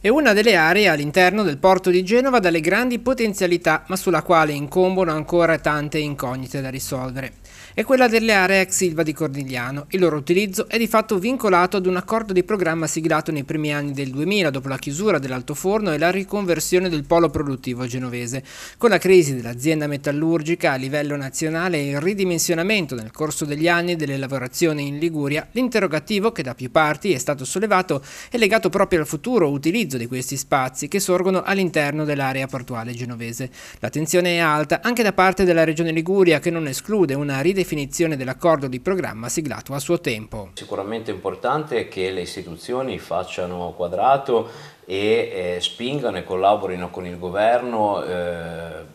È una delle aree all'interno del porto di Genova dalle grandi potenzialità, ma sulla quale incombono ancora tante incognite da risolvere è quella delle aree ex Silva di Cornigliano. Il loro utilizzo è di fatto vincolato ad un accordo di programma siglato nei primi anni del 2000 dopo la chiusura dell'altoforno e la riconversione del polo produttivo genovese. Con la crisi dell'azienda metallurgica a livello nazionale e il ridimensionamento nel corso degli anni delle lavorazioni in Liguria, l'interrogativo che da più parti è stato sollevato è legato proprio al futuro utilizzo di questi spazi che sorgono all'interno dell'area portuale genovese. La tensione è alta anche da parte della regione Liguria che non esclude una ridimensionamento ridefinizione dell'accordo di programma siglato a suo tempo. Sicuramente è importante che le istituzioni facciano quadrato e eh, spingano e collaborino con il governo eh,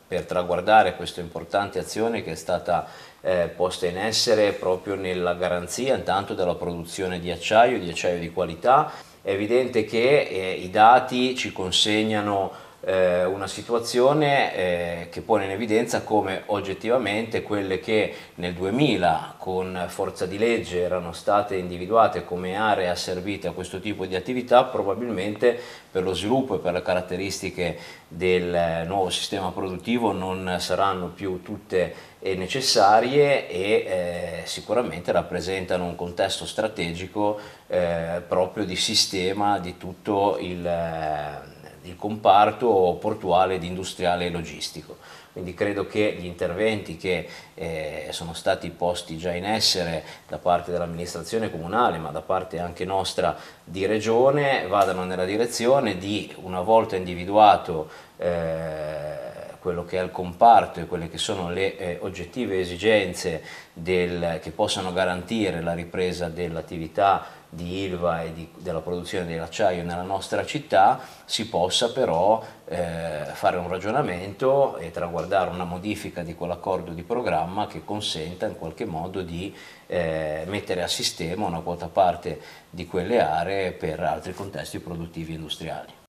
per traguardare questa importante azione che è stata eh, posta in essere proprio nella garanzia intanto della produzione di acciaio, di acciaio di qualità. È evidente che eh, i dati ci consegnano eh, una situazione eh, che pone in evidenza come oggettivamente quelle che nel 2000 con forza di legge erano state individuate come aree asservite a questo tipo di attività probabilmente per lo sviluppo e per le caratteristiche del eh, nuovo sistema produttivo non saranno più tutte eh, necessarie e eh, sicuramente rappresentano un contesto strategico eh, proprio di sistema di tutto il il comparto portuale ed industriale e logistico. Quindi credo che gli interventi che eh, sono stati posti già in essere da parte dell'amministrazione comunale, ma da parte anche nostra di regione, vadano nella direzione di, una volta individuato eh, quello che è il comparto e quelle che sono le eh, oggettive esigenze del, che possano garantire la ripresa dell'attività di Ilva e di, della produzione dell'acciaio nella nostra città, si possa però eh, fare un ragionamento e traguardare una modifica di quell'accordo di programma che consenta in qualche modo di eh, mettere a sistema una quota parte di quelle aree per altri contesti produttivi industriali.